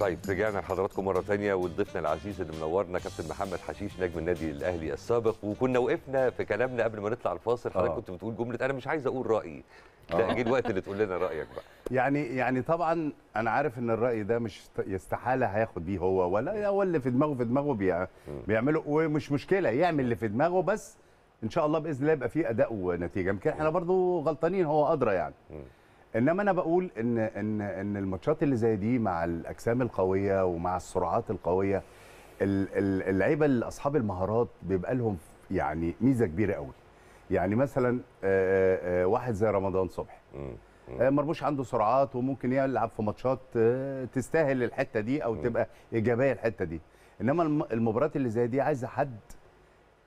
طيب رجعنا لحضراتكم مره ثانيه وضيفنا العزيز اللي منورنا كابتن محمد حشيش نجم النادي الاهلي السابق وكنا وقفنا في كلامنا قبل ما نطلع الفاصل حضرتك آه. كنت بتقول جمله انا مش عايز اقول رايي آه. لا جه الوقت اللي تقول لنا رايك بقى يعني يعني طبعا انا عارف ان الراي ده مش يستحاله هياخد بيه هو ولا هو اللي في دماغه في دماغه بيع بيعمله ومش مشكله يعمل اللي في دماغه بس ان شاء الله باذن الله يبقى فيه اداء ونتيجه يمكن احنا برضو غلطانين هو ادرى يعني انما انا بقول ان ان ان الماتشات اللي زي دي مع الاجسام القويه ومع السرعات القويه اللعيبه اللي اصحاب المهارات بيبقى لهم يعني ميزه كبيره قوي يعني مثلا واحد زي رمضان صبحي مرموش عنده سرعات وممكن يلعب في ماتشات تستاهل الحته دي او تبقى ايجابيه الحته دي انما المباريات اللي زي دي عايزه حد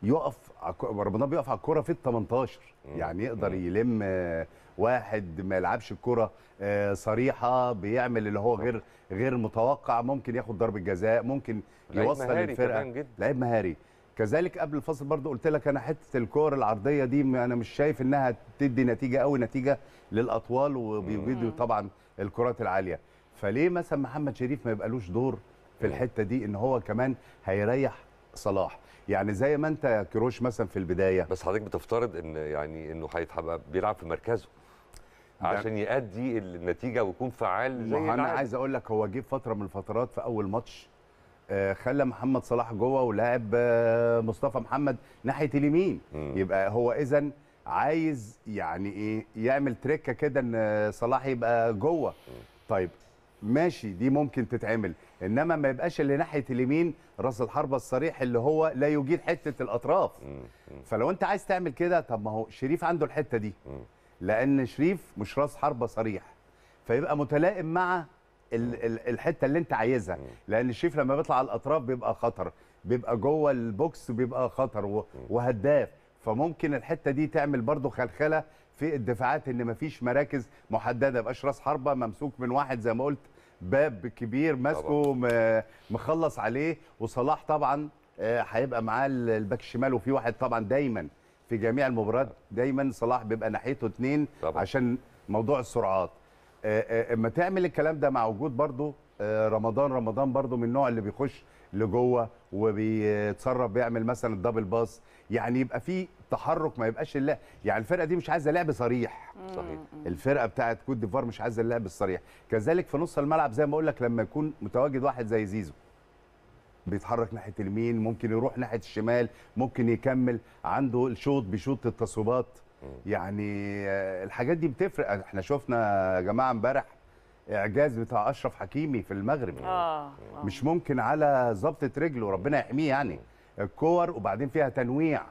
يقف رمضان بيقف على الكوره في ال 18 يعني يقدر يلم آه، واحد ما يلعبش الكوره آه، صريحه بيعمل اللي هو غير غير متوقع ممكن ياخد ضربه جزاء ممكن يوصل الفرقه لعيب مهاري كذلك قبل الفصل برضو قلت لك انا حته الكور العرضيه دي انا مش شايف انها تدي نتيجه قوي نتيجه للاطوال وبيبيدوا طبعا الكرات العاليه فليه مثلا محمد شريف ما يبقالوش دور في الحته دي ان هو كمان هيريح صلاح يعني زي ما انت كروش مثلا في البدايه بس حضرتك بتفترض ان يعني انه هيبقى بيلعب في مركزه عشان يأدي النتيجه ويكون فعال زي ما انا عايز اقول لك هو جه فتره من الفترات في اول ماتش آه، خلى محمد صلاح جوه ولعب آه، مصطفى محمد ناحيه اليمين يبقى هو اذا عايز يعني ايه يعمل تريكه كده ان صلاح يبقى جوه طيب ماشي دي ممكن تتعمل انما ما يبقاش اللي ناحيه اليمين راس الحربه الصريح اللي هو لا يجيد حته الاطراف فلو انت عايز تعمل كده طب ما هو شريف عنده الحته دي لان شريف مش راس حربه صريح فيبقى متلائم مع الحته اللي انت عايزها لان شريف لما بيطلع على الاطراف بيبقى خطر بيبقى جوه البوكس بيبقى خطر وهداف فممكن الحته دي تعمل برضه خلخله في الدفاعات ان مفيش مراكز محدده يبقاش راس حربه ممسوك من واحد زي ما قلت باب كبير ماسكه مخلص عليه وصلاح طبعا آه، هيبقى معاه الباك الشمال وفي واحد طبعا دايما في جميع المباريات دايما صلاح بيبقى ناحيته اثنين عشان موضوع السرعات آه، آه، اما تعمل الكلام ده مع وجود برضو رمضان رمضان برضو من النوع اللي بيخش لجوه وبيتصرف بيعمل مثلا الدبل باس يعني يبقى في تحرك ما يبقاش اللعب يعني الفرقه دي مش عايزه لعب صريح صحيح الفرقه بتاعه كوت ديفوار مش عايزه اللعب الصريح كذلك في نص الملعب زي ما بقول لك لما يكون متواجد واحد زي زيزو بيتحرك ناحيه اليمين ممكن يروح ناحيه الشمال ممكن يكمل عنده الشوط بيشوط التصويبات يعني آه، الحاجات دي بتفرق احنا شفنا يا جماعه امبارح اعجاز بتاع اشرف حكيمي في المغرب آه. آه. مش ممكن على ظبطه رجله ربنا يحميه يعني الكور وبعدين فيها تنويع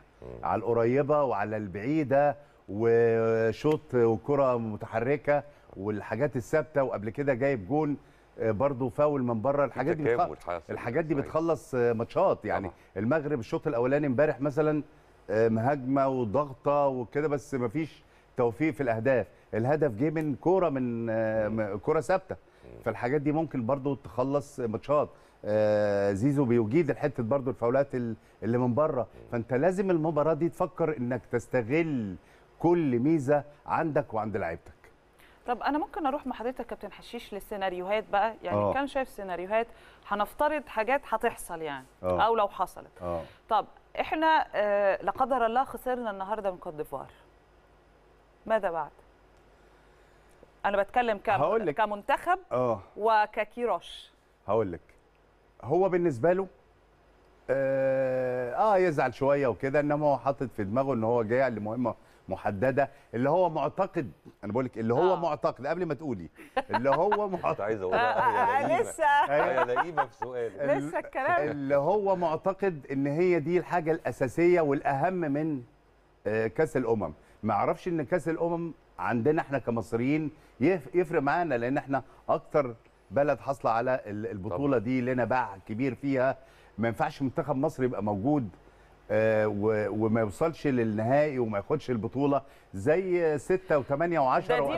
على القريبه وعلى البعيده وشوط وكره متحركه والحاجات الثابته وقبل كده جايب جول آه، برضه فاول من بره الحاجات دي بتخلص الحاجات دي طيب. بتخلص آه، ماتشات يعني طبعا. المغرب الشوط الاولاني امبارح مثلا آه، مهاجمه وضغطه وكده بس ما فيش توفيق في الاهداف الهدف جه من كوره من كوره ثابته فالحاجات دي ممكن برضه تخلص ماتشات آه، زيزو بيجيد الحته برضو الفاولات اللي من بره فانت لازم المباراه دي تفكر انك تستغل كل ميزه عندك وعند لعيبتك طب انا ممكن اروح مع حضرتك كابتن حشيش للسيناريوهات بقى يعني أوه. كان شايف سيناريوهات هنفترض حاجات هتحصل يعني أوه. او لو حصلت أوه. طب احنا آه، لا قدر الله خسرنا النهارده من كوت ديفوار ماذا بعد انا بتكلم كم كمنتخب أوه. وككيروش هقول لك هو بالنسبه له اه, آه يزعل شويه وكده انما هو حاطط في دماغه ان هو جاي لمهمه محدده اللي هو معتقد انا بقول لك اللي هو آه. معتقد قبل ما تقولي اللي هو معتقد عايز اقولها آه، آه، لسه هي لئيمه في سؤالي لسه الكلام اللي هو معتقد ان هي دي الحاجه الاساسيه والاهم من آه، كاس الامم ما اعرفش ان كاس الامم عندنا احنا كمصريين يفرق معانا لان احنا اكتر بلد حاصله على البطوله طبعا. دي لنا باع كبير فيها ما ينفعش منتخب مصر يبقى موجود آه، وما يوصلش للنهائي وما ياخدش البطوله زي 6 و8 و10